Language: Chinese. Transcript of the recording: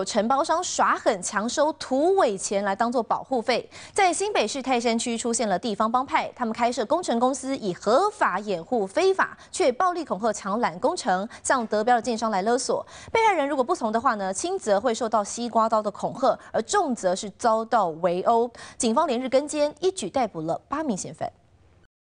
有承包商耍狠强收土匪钱来当做保护费，在新北市泰山区出现了地方帮派，他们开设工程公司以合法掩护非法，却暴力恐吓强揽工程，向得标的建商来勒索。被害人如果不从的话呢，轻则会受到西瓜刀的恐吓，而重则是遭到围殴。警方连日跟监，一举逮捕了八名嫌犯。